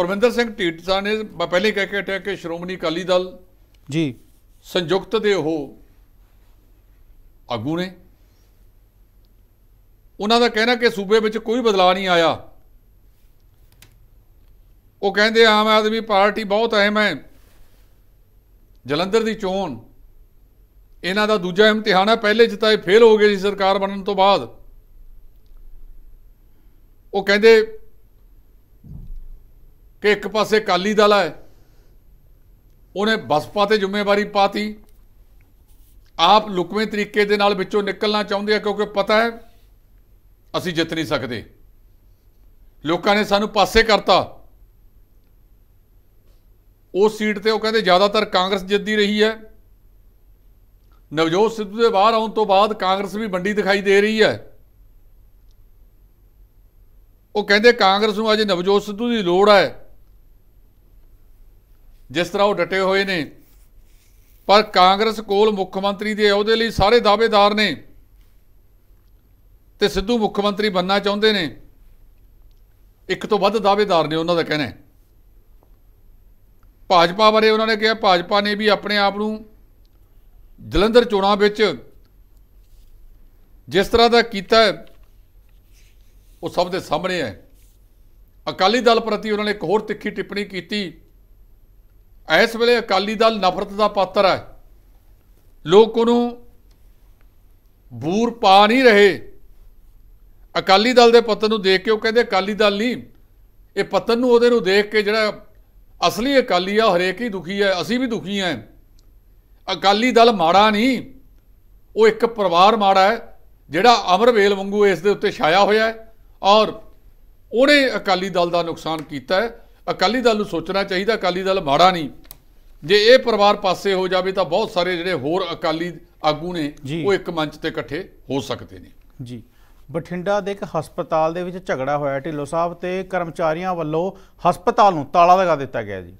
ਪਰਮਿੰਦਰ ਸਿੰਘ ਢੀਟਸਾ ਨੇ ਪਹਿਲੇ ਕਹਿ ਕੇ ਟਿਆ ਕਿ ਸ਼੍ਰੋਮਣੀ ਅਕਾਲੀ ਦਲ ਜੀ ਸੰਯੁਕਤ ਦੇ ਉਹ ਆਗੂ ਨੇ ਉਹਨਾਂ ਦਾ ਕਹਿਣਾ ਕਿ ਸੂਬੇ ਵਿੱਚ ਕੋਈ ਬਦਲਾਅ ਨਹੀਂ ਆਇਆ ਉਹ ਕਹਿੰਦੇ ਆਮ ਆਦਮੀ ਪਾਰਟੀ ਬਹੁਤ ਅਹਿਮ ਹੈ ਜਲੰਧਰ ਦੀ ਚੋਣ ਇਹਨਾਂ ਦਾ ਦੂਜਾ ਇਮਤਿਹਾਨ ਹੈ ਪਹਿਲੇ ਚ ਤਾਂ ਇਹ ਫੇਲ ਹੋ ਗਏ ਸੀ ਸਰਕਾਰ ਬਣਨ ਤੋਂ ਬਾਅਦ ਉਹ ਕਹਿੰਦੇ ਕਿ ਇੱਕ ਪਾਸੇ ਕਾਲੀ ਦਲ ਹੈ ਉਹਨੇ ਬਸਪਾ ਤੇ ਜ਼ਿੰਮੇਵਾਰੀ ਪਾਤੀ ਆਪ ਲੁਕਵੇਂ ਤਰੀਕੇ ਦੇ ਨਾਲ ਵਿੱਚੋਂ ਨਿਕਲਣਾ ਚਾਹੁੰਦੇ ਆ ਕਿਉਂਕਿ ਪਤਾ ਹੈ ਅਸੀਂ ਜਿੱਤ ਨਹੀਂ ਸਕਦੇ ਲੋਕਾਂ ਨੇ ਸਾਨੂੰ ਪਾਸੇ ਕਰਤਾ ਉਸ ਸੀਟ ਤੇ ਉਹ ਕਹਿੰਦੇ ਜ਼ਿਆਦਾਤਰ ਕਾਂਗਰਸ ਜਿੱਤਦੀ ਰਹੀ ਹੈ ਨਵਜੋਤ ਸਿੱਧੂ ਦੇ ਬਾਹਰ ਆਉਣ ਤੋਂ ਬਾਅਦ ਕਾਂਗਰਸ ਵੀ ਬੰਡੀ ਦਿਖਾਈ ਦੇ ਰਹੀ ਹੈ ਉਹ ਕਹਿੰਦੇ ਕਾਂਗਰਸ ਨੂੰ ਅਜੇ ਨਵਜੋਤ ਸਿੱਧੂ ਦੀ ਲੋੜ ਹੈ ਜਿਸ ਤਰ੍ਹਾਂ ਉਹ ਡਟੇ ਹੋਏ ਨੇ ਪਰ ਕਾਂਗਰਸ ਕੋਲ ਮੁੱਖ ਮੰਤਰੀ ਦੇ ਅਹੁਦੇ ਲਈ ਸਾਰੇ ਦਾਅਵੇਦਾਰ ਨੇ ਤੇ ਸਿੱਧੂ ਮੁੱਖ ਮੰਤਰੀ ਬੰਨਾ ਚਾਹੁੰਦੇ ਨੇ ਇੱਕ ਤੋਂ ਵੱਧ ਦਾਅਵੇਦਾਰ ਨੇ ਉਹਨਾਂ ਦਾ ਕਹਿਣਾ ਭਾਜਪਾ ਬਾਰੇ ਉਹਨਾਂ ਨੇ ਕਿਹਾ ਭਾਜਪਾ ਨੇ ਵੀ ਆਪਣੇ ਆਪ ਨੂੰ ਜਲੰਧਰ ਚੋਣਾਂ ਵਿੱਚ ਜਿਸ ਤਰ੍ਹਾਂ ਦਾ ਕੀਤਾ ਉਹ ਸਭ ਦੇ ਸਾਹਮਣੇ ਹੈ ਅਕਾਲੀ ਦਲ ਪ੍ਰਤੀ ਉਹਨਾਂ ਨੇ ਇੱਕ ਹੋਰ ਤਿੱਖੀ ਟਿੱਪਣੀ ਕੀਤੀ ਇਸ ਵੇਲੇ ਅਕਾਲੀ ਦਲ ਨਫ਼ਰਤ ਦਾ ਪਾਤਰ ਹੈ ਲੋਕ ਉਹਨੂੰ ਬੂਰ ਪਾ ਨਹੀਂ ਰਹੇ ਅਕਾਲੀ ਦਲ ਦੇ ਪਤਨ ਨੂੰ ਦੇਖ ਕੇ ਉਹ ਕਹਿੰਦੇ ਅਕਾਲੀ ਦਲ ਨਹੀਂ ਇਹ ਪਤਨ ਨੂੰ ਉਹਦੇ ਨੂੰ ਦੇਖ ਕੇ ਜਿਹੜਾ ਅਸਲੀ ਅਕਾਲੀ ਆ ਹਰੇਕ ਹੀ ਦੁਖੀ ਹੈ ਅਸੀਂ ਵੀ ਦੁਖੀ ਹਾਂ ਅਕਾਲੀ ਦਲ ਮਾੜਾ ਨਹੀਂ ਉਹ ਇੱਕ ਪਰਿਵਾਰ ਮਾੜਾ ਹੈ ਜਿਹੜਾ ਅਮਰਵੇਲ ਵਾਂਗੂ ਇਸ ਦੇ ਉੱਤੇ ਛਾਇਆ ਹੋਇਆ ਹੈ ਔਰ ਉਹਨੇ ਅਕਾਲੀ ਦਲ ਦਾ ਨੁਕਸਾਨ ਕੀਤਾ ਹੈ ਅਕਾਲੀ ਦਲ ਨੂੰ ਸੋਚਣਾ ਚਾਹੀਦਾ ਅਕਾਲੀ ਦਲ ਮਾੜਾ ਨਹੀਂ ਜੇ ਇਹ ਪਰਿਵਾਰ ਪਾਸੇ ਹੋ ਜਾਵੇ ਤਾਂ ਬਹੁਤ ਸਾਰੇ ਜਿਹੜੇ ਹੋਰ ਅਕਾਲੀ ਆਗੂ ਨੇ ਉਹ ਇੱਕ ਮੰਚ ਤੇ ਇਕੱਠੇ ਹੋ ਸਕਦੇ ਨੇ ਜੀ ਬਠਿੰਡਾ ਦੇ ਇੱਕ ਹਸਪਤਾਲ ਦੇ ਵਿੱਚ ਝਗੜਾ ਹੋਇਆ ਢਿੱਲੋ ਸਾਹਿਬ ਤੇ ਕਰਮਚਾਰੀਆਂ ਵੱਲੋਂ ਹਸਪਤਾਲ ਨੂੰ ਤਾਲਾ ਲਗਾ ਦਿੱਤਾ ਗਿਆ ਜੀ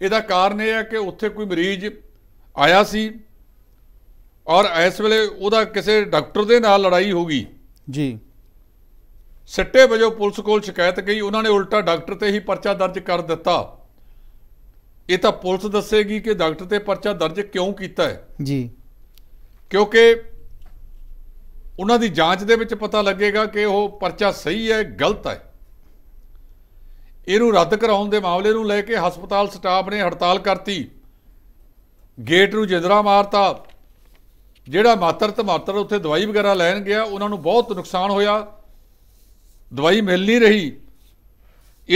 ਇਹਦਾ ਕਾਰਨ ਇਹ ਹੈ ਕਿ ਉੱਥੇ ਕੋਈ ਮਰੀਜ਼ ਆਇਆ ਸੀ ਔਰ ਇਸ ਵੇਲੇ ਉਹਦਾ ਕਿਸੇ ਡਾਕਟਰ ਦੇ ਨਾਲ ਲੜਾਈ ਹੋ ਗਈ ਜੀ ਸਿੱਟੇ ਵਜੋਂ ਪੁਲਿਸ ਕੋਲ ਸ਼ਿਕਾਇਤ ਗਈ ਉਹਨਾਂ ਨੇ ਉਲਟਾ ਡਾਕਟਰ ਤੇ ਹੀ ਪਰਚਾ ਦਰਜ ਕਰ ਦਿੱਤਾ ਇਹ ਤਾਂ ਪੁਲਿਸ ਦੱਸੇਗੀ ਕਿ ਡਾਕਟਰ ਤੇ ਪਰਚਾ ਦਰਜ ਕਿਉਂ ਕੀਤਾ ਹੈ ਜੀ ਕਿਉਂਕਿ ਉਹਨਾਂ ਦੀ ਜਾਂਚ ਦੇ ਵਿੱਚ ਪਤਾ ਲੱਗੇਗਾ ਕਿ ਉਹ ਪਰਚਾ ਸਹੀ ਹੈ ਗਲਤ ਹੈ ਇਹਨੂੰ ਰੱਦ ਕਰਾਉਣ ਦੇ ਮਾਮਲੇ ਨੂੰ ਲੈ ਕੇ ਹਸਪਤਾਲ ਸਟਾਫ ਨੇ ਹੜਤਾਲ ਕਰਤੀ ਗੇਟ ਨੂੰ ਜਿੰਦਰਾ ਮਾਰਤਾ ਜਿਹੜਾ ਮਾਤਰ ਮਾਤਰ ਉੱਥੇ ਦਵਾਈ ਵਗੈਰਾ ਲੈਣ ਗਿਆ ਉਹਨਾਂ ਨੂੰ ਬਹੁਤ ਨੁਕਸਾਨ ਹੋਇਆ ਦਵਾਈ ਮਿਲ ਨਹੀਂ ਰਹੀ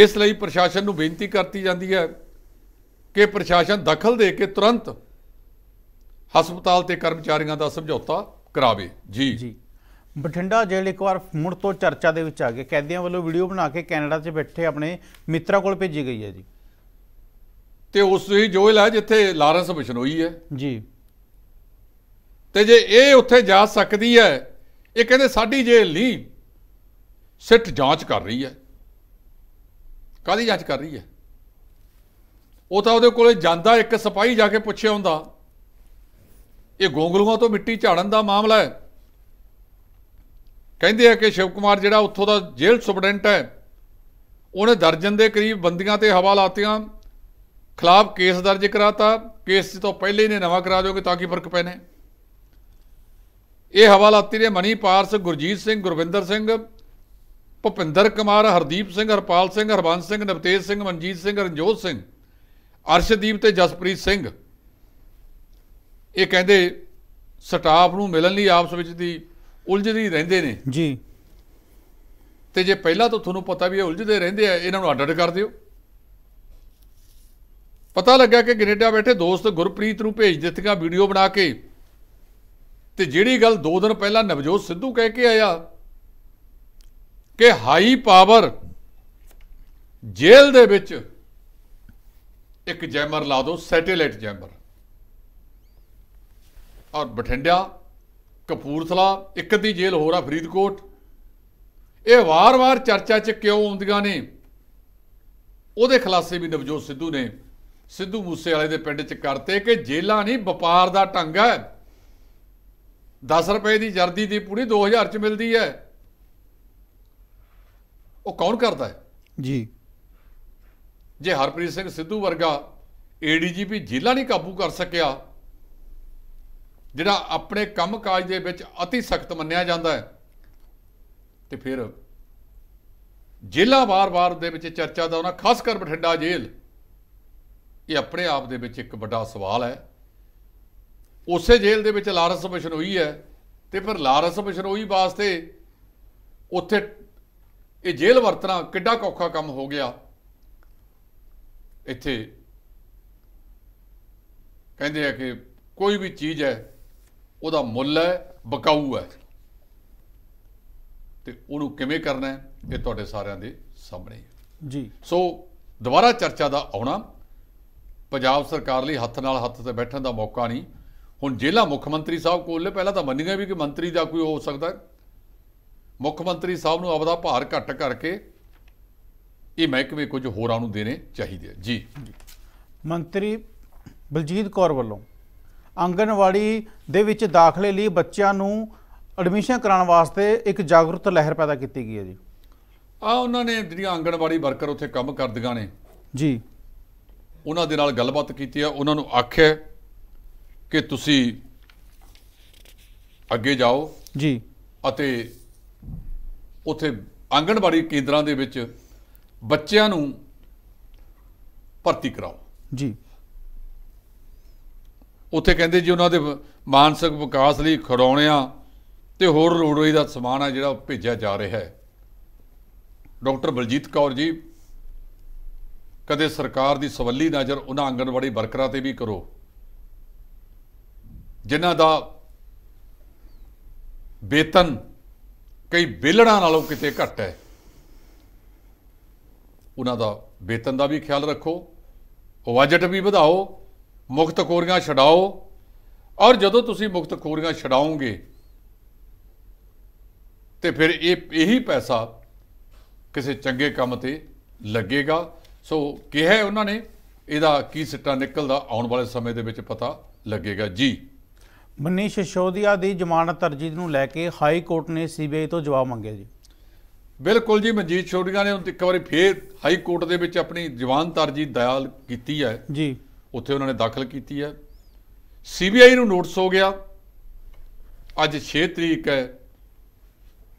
ਇਸ ਲਈ ਪ੍ਰਸ਼ਾਸਨ ਨੂੰ ਬੇਨਤੀ ਕਰਤੀ ਜਾਂਦੀ ਹੈ ਕਿ ਪ੍ਰਸ਼ਾਸਨ ਦਖਲ ਦੇ ਕੇ ਤੁਰੰਤ ਹਸਪਤਾਲ ਤੇ ਕਰਮਚਾਰੀਆਂ ਦਾ ਸਮਝੌਤਾ ਕਰਾਵੇ ਜੀ ਜੀ ਬਠਿੰਡਾ ਜੇਲ੍ਹ ਇੱਕ ਵਾਰ ਮੁੜ ਤੋਂ ਚਰਚਾ ਦੇ ਵਿੱਚ ਆ ਗਿਆ ਕੈਦੀਆਂ ਵੱਲੋਂ ਵੀਡੀਓ ਬਣਾ ਕੇ ਕੈਨੇਡਾ 'ਚ ਬੈਠੇ ਆਪਣੇ ਮਿੱਤਰਾਂ ਕੋਲ ਭੇਜੀ ਗਈ ਹੈ ਜੀ ਤੇ ਉਸ ਹੀ ਜੋਇਲ ਹੈ ਜਿੱਥੇ ਲਾਰੈਂਸ ਬਿਸ਼ਨੋਈ ਹੈ ਜੀ ਤੇ ਜੇ ਇਹ ਉੱਥੇ ਜਾ ਸਕਦੀ ਹੈ ਇਹ ਕਹਿੰਦੇ ਸਾਡੀ ਜੇਲ੍ਹ ਨਹੀਂ ਸਿੱਟ ਜਾਂਚ ਕਰ ਰਹੀ ਹੈ ਕਾਦੀ ਜਾਂਚ ਕਰ ਰਹੀ ਹੈ ਉਹ ਤਾਂ ਉਹਦੇ ਕੋਲੇ ਜਾਂਦਾ ਇੱਕ ਸਿਪਾਹੀ ਜਾ ਕੇ ਪੁੱਛਿਆ ਹੁੰਦਾ ਇਹ ਗੋਂਗਲੂਆਂ ਤੋਂ ਮਿੱਟੀ ਝਾੜਨ ਦਾ ਮਾਮਲਾ ਹੈ ਕਹਿੰਦੇ ਆ ਕਿ ਸ਼ਿਵ ਕੁਮਾਰ ਜਿਹੜਾ ਉੱਥੋਂ ਦਾ ਜੇਲ੍ਹ ਸੁਪਰਡੈਂਟ ਹੈ ਉਹਨੇ ਦਰਜਨ ਦੇ ਕਰੀਬ ਬੰਦੀਆਂ ਤੇ ਲਾਤੀਆਂ ਖਿਲਾਫ ਕੇਸ ਦਰਜ ਕਰਾਤਾ ਕੇਸ ਤੋਂ ਪਹਿਲੇ ਹੀ ਨੇ ਨਵਾਂ ਕਰਾ ਦਿਓਗੇ ਤਾਂ ਕਿ ਫਰਕ ਪੈਣੇ ਇਹ ਹਵਾਲਾਤੀ ਨੇ ਮਨੀ ਪਾਰਸ ਗੁਰਜੀਤ ਸਿੰਘ ਗੁਰਵਿੰਦਰ ਸਿੰਘ ਭੁਪਿੰਦਰ ਕੁਮਾਰ ਹਰਦੀਪ ਸਿੰਘ ਹਰਪਾਲ ਸਿੰਘ ਹਰਬੰਸ ਸਿੰਘ ਨਵਤੇਜ ਸਿੰਘ ਮਨਜੀਤ ਸਿੰਘ ਰਣਜੋਤ ਸਿੰਘ ਅਰਸ਼ਦੀਪ ਤੇ ਜਸਪ੍ਰੀਤ ਸਿੰਘ ਇਹ ਕਹਿੰਦੇ ਸਟਾਫ ਨੂੰ ਮਿਲਣ ਲਈ ਆਪਸ ਵਿੱਚ ਦੀ ਉਲਝਦੀ ਰਹਿੰਦੇ ਨੇ ਜੀ ਤੇ ਜੇ ਪਹਿਲਾਂ ਤੋਂ ਤੁਹਾਨੂੰ ਪਤਾ ਵੀ ਇਹ ਉਲਝਦੇ ਰਹਿੰਦੇ ਆ ਇਹਨਾਂ ਨੂੰ ਅਡਡ ਕਰ ਦਿਓ ਪਤਾ ਲੱਗਾ ਕਿ ਕੈਨੇਡਾ ਬੈਠੇ ਦੋਸਤ ਗੁਰਪ੍ਰੀਤ ਨੂੰ ਭੇਜ ਦਿੱਤੀਆਂ ਵੀਡੀਓ ਬਣਾ ਕੇ ਤੇ ਜਿਹੜੀ ਗੱਲ 2 ਦਿਨ ਪਹਿਲਾਂ ਨਵਜੋਤ ਸਿੱਧੂ ਕਹਿ ਕੇ ਆਇਆ ਕਿ ਹਾਈ ਪਾਵਰ ਜੇਲ੍ਹ ਦੇ ਵਿੱਚ ਇੱਕ ਜੈਮਰ ਲਾ ਦੋ ਸੈਟੇਲਾਈਟ ਜੈਮਰ ਔਰ ਬਠਿੰਡਾ ਕਪੂਰਥਲਾ ਇੱਕ ਦੀ ਜੇਲ੍ਹ ਹੋਰ ਆ ਫਰੀਦਕੋਟ ਇਹ ਵਾਰ-ਵਾਰ ਚਰਚਾ 'ਚ ਕਿਉਂ ਆਉਂਦੀਆਂ ਨੇ ਉਹਦੇ ਖਲਾਸੇ ਵੀ ਨਵਜੋਤ ਸਿੱਧੂ ਨੇ ਸਿੱਧੂ ਮੂਸੇ ਵਾਲੇ ਦੇ ਪਿੰਡ 'ਚ ਕਰਤੇ ਕਿ ਜੇਲਾ ਨਹੀਂ ਵਪਾਰ ਦਾ ਢੰਗ ਹੈ 10 ਰੁਪਏ ਦੀ ਜਰਦੀ ਦੀ ਪੂਰੀ 2000 'ਚ ਮਿਲਦੀ ਹੈ ਉਹ ਕੌਣ ਕਰਦਾ ਹੈ ਜੀ ਜੇ ਹਰਪ੍ਰੀਤ ਸਿੰਘ ਸਿੱਧੂ ਵਰਗਾ ਏਡੀਜੀਪੀ ਜ਼ਿਲ੍ਹਾ ਨਹੀਂ ਕਾਬੂ ਕਰ ਸਕਿਆ ਜਿਹੜਾ ਆਪਣੇ ਕੰਮਕਾਜ ਦੇ ਵਿੱਚ অতি ਸਖਤ ਮੰਨਿਆ ਜਾਂਦਾ ਹੈ ਤੇ ਫਿਰ ਜ਼ਿਲ੍ਹਾ ਵਾਰ-ਵਾਰ ਦੇ ਵਿੱਚ ਚਰਚਾ ਦਾ ਉਹਨਾਂ ਖਾਸ ਕਰ ਬਠਿੰਡਾ ਜੇਲ੍ਹ ਇਹ ਆਪਣੇ ਆਪ ਦੇ ਵਿੱਚ ਇੱਕ ਵੱਡਾ ਸਵਾਲ ਹੈ ਉਸੇ ਜੇਲ੍ਹ ਦੇ ਵਿੱਚ ਲਾਰਸ ਹੋਈ ਹੈ ਤੇ ਫਿਰ ਲਾਰਸ ਹੋਈ ਵਾਸਤੇ ਉੱਥੇ ਇਹ ਜੇਲ੍ਹ ਵਰਤਣਾ ਕਿੱਡਾ ਔਖਾ ਕੰਮ ਹੋ ਗਿਆ ਇੱਥੇ ਕਹਿੰਦੇ ਆ ਕਿ ਕੋਈ ਵੀ ਚੀਜ਼ ਹੈ ਉਹਦਾ ਮੁੱਲ ਹੈ ਬਕਾਊ ਹੈ ਤੇ ਉਹਨੂੰ ਕਿਵੇਂ ਕਰਨਾ ਹੈ ਇਹ ਤੁਹਾਡੇ ਸਾਰਿਆਂ ਦੇ ਸਾਹਮਣੇ ਹੈ ਜੀ ਸੋ ਦੁਬਾਰਾ ਚਰਚਾ ਦਾ ਆਉਣਾ ਪੰਜਾਬ ਸਰਕਾਰ ਲਈ ਹੱਥ ਨਾਲ ਹੱਥ ਤੇ ਬੈਠਣ ਦਾ ਮੌਕਾ ਨਹੀਂ ਹੁਣ ਜੇਲਾ ਮੁੱਖ ਮੰਤਰੀ ਸਾਹਿਬ ਕੋਲ ਪਹਿਲਾਂ ਤਾਂ ਮੰਨੀਆਂ ਵੀ ਕਿ ਮੰਤਰੀ ਦਾ ਕੋਈ ਹੋ ਸਕਦਾ ਮੁੱਖ ਮੰਤਰੀ ਸਾਹਿਬ ਨੂੰ ਆਪਦਾ ਭਾਰ ਘੱਟ ਕਰਕੇ ਇਹ ਮਹਿਕਮੇ ਕੁਝ ਹੋਰਾਂ ਨੂੰ ਦੇਣੇ ਚਾਹੀਦੇ ਆ ਜੀ ਮੰਤਰੀ ਬਲਜੀਤ ਕੌਰ ਵੱਲੋਂ ਆਂਗਣਵਾੜੀ ਦੇ ਵਿੱਚ ਦਾਖਲੇ ਲਈ ਬੱਚਿਆਂ ਨੂੰ ਐਡਮਿਸ਼ਨ ਕਰਾਉਣ ਵਾਸਤੇ ਇੱਕ ਜਾਗਰੂਕਤਾ ਲਹਿਰ ਪੈਦਾ ਕੀਤੀ ਗਈ ਹੈ ਜੀ ਆ ਉਹਨਾਂ ਨੇ ਜਿਹੜੀਆਂ ਆਂਗਣਵਾੜੀ ਵਰਕਰ ਉੱਥੇ ਕੰਮ ਕਰਦੀਆਂ ਨੇ ਜੀ ਉਹਨਾਂ ਦੇ ਨਾਲ ਗੱਲਬਾਤ ਕੀਤੀ ਆ ਉਹਨਾਂ ਨੂੰ ਆਖਿਆ ਕਿ ਤੁਸੀਂ ਅੱਗੇ ਜਾਓ ਜੀ ਅਤੇ ਉੱਥੇ ਆਂਗਣਵਾੜੀ ਕੇਂਦਰਾਂ ਦੇ ਵਿੱਚ ਬੱਚਿਆਂ ਨੂੰ ਭਰਤੀ ਕਰਾਓ ਜੀ ਉੱਥੇ ਕਹਿੰਦੇ ਜੀ ਉਹਨਾਂ ਦੇ ਮਾਨਸਿਕ ਵਿਕਾਸ ਲਈ ਖਰੌਣਿਆਂ ਤੇ ਹੋਰ ਲੋੜਵਈ ਦਾ ਸਮਾਨ ਆ ਜਿਹੜਾ ਭੇਜਿਆ ਜਾ ਰਿਹਾ ਹੈ ਡਾਕਟਰ ਬਲਜੀਤ ਕੌਰ ਜੀ ਕਦੇ ਸਰਕਾਰ ਦੀ ਸਵੱਲੀ ਨਜ਼ਰ ਉਹਨਾਂ ਆਂਗਣਵਾੜੀ ਵਰਕਰਾਂ ਤੇ ਵੀ ਕਰੋ ਜਿਨ੍ਹਾਂ ਦਾ ਵੇਤਨ ਕਈ ਬੇਲੜਾਂ ਨਾਲੋਂ ਕਿਤੇ ਘੱਟ ਹੈ ਉਹਨਾਂ ਦਾ ਵੇਤਨ ਦਾ ਵੀ ਖਿਆਲ ਰੱਖੋ ਬਜਟ ਵੀ ਵਧਾਓ ਮੁਕਤ ਕੋਰੀਆਂ ਛਡਾਓ ਔਰ ਜਦੋਂ ਤੁਸੀਂ ਮੁਕਤ ਕੋਰੀਆਂ ਛਡਾਓਗੇ ਤੇ ਫਿਰ ਇਹ ਇਹੀ ਪੈਸਾ ਕਿਸੇ ਚੰਗੇ ਕੰਮ ਤੇ ਲੱਗੇਗਾ ਸੋ ਕਿਹਾ ਉਹਨਾਂ ਨੇ ਇਹਦਾ ਕੀ ਸਿੱਟਾ ਨਿਕਲਦਾ ਆਉਣ ਵਾਲੇ ਸਮੇਂ ਦੇ ਵਿੱਚ ਪਤਾ ਲੱਗੇਗਾ ਜੀ ਮਨੀਸ਼ ਸ਼ਸ਼ੋਦੀਆ ਦੀ ਜ਼ਮਾਨਤ ਅਰਜ਼ੀ ਨੂੰ ਲੈ ਕੇ ਹਾਈ ਕੋਰਟ ਨੇ ਸੀਬੀਆਈ ਤੋਂ ਜਵਾਬ ਮੰਗਿਆ ਜੀ ਬਿਲਕੁਲ ਜੀ ਮਨਜੀਤ ਸ਼ੋਧਿਆ ਨੇ ਇੱਕ ਵਾਰੀ ਫੇਰ ਹਾਈ ਕੋਰਟ ਦੇ ਵਿੱਚ ਆਪਣੀ ਜ਼ਮਾਨਤ ਅਰਜ਼ੀ ਦਾਇਲ ਕੀਤੀ ਹੈ ਜੀ ਉੱਥੇ ਉਹਨਾਂ ਨੇ ਦਾਖਲ ਕੀਤੀ ਹੈ ਸੀਬੀਆਈ ਨੂੰ ਨੋਟਿਸ ਹੋ ਗਿਆ ਅੱਜ 6 ਤਰੀਕ ਹੈ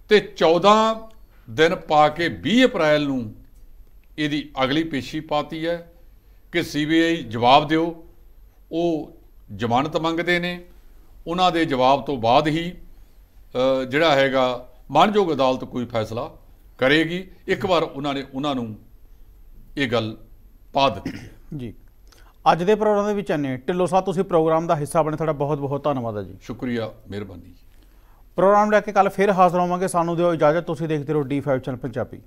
ਤੇ 14 ਦਿਨ ਪਾ ਕੇ 20 ਅਪ੍ਰੈਲ ਨੂੰ ਇਹਦੀ ਅਗਲੀ ਪੇਸ਼ੀ ਪਾਤੀ ਹੈ ਕਿ ਸੀਬੀਆਈ ਜਵਾਬ ਦਿਓ ਉਹ ਜ਼ਮਾਨਤ ਮੰਗਦੇ ਨੇ ਉਹਨਾਂ ਦੇ ਜਵਾਬ ਤੋਂ ਬਾਅਦ ਹੀ ਜਿਹੜਾ ਹੈਗਾ ਮਾਨਯੋਗ ਅਦਾਲਤ ਕੋਈ ਫੈਸਲਾ ਕਰੇਗੀ ਇੱਕ ਵਾਰ ਉਹਨਾਂ ਨੇ ਉਹਨਾਂ ਨੂੰ ਇਹ ਗੱਲ ਪਾ ਦਿੱਤੀ ਜੀ ਅੱਜ ਦੇ ਪ੍ਰੋਗਰਾਮ ਦੇ ਵਿੱਚ ਆਨੇ ਢਿੱਲੋ ਸਾਹਿਬ ਤੁਸੀਂ ਪ੍ਰੋਗਰਾਮ ਦਾ ਹਿੱਸਾ ਬਣੇ ਤੁਹਾਡਾ ਬਹੁਤ ਬਹੁਤ ਧੰਨਵਾਦ ਹੈ ਜੀ ਸ਼ੁਕਰੀਆ ਮਿਹਰਬਾਨੀ ਪ੍ਰੋਗਰਾਮ ਲੈ ਕੇ ਕੱਲ ਫਿਰ ਹਾਜ਼ਰ ਹੋਵਾਂਗੇ ਸਾਨੂੰ ਦਿਓ ਇਜਾਜ਼ਤ ਤੁਸੀਂ ਦੇਖਦੇ ਰਹੋ D5 ਚੈਨਲ ਪੰਜਾਬੀ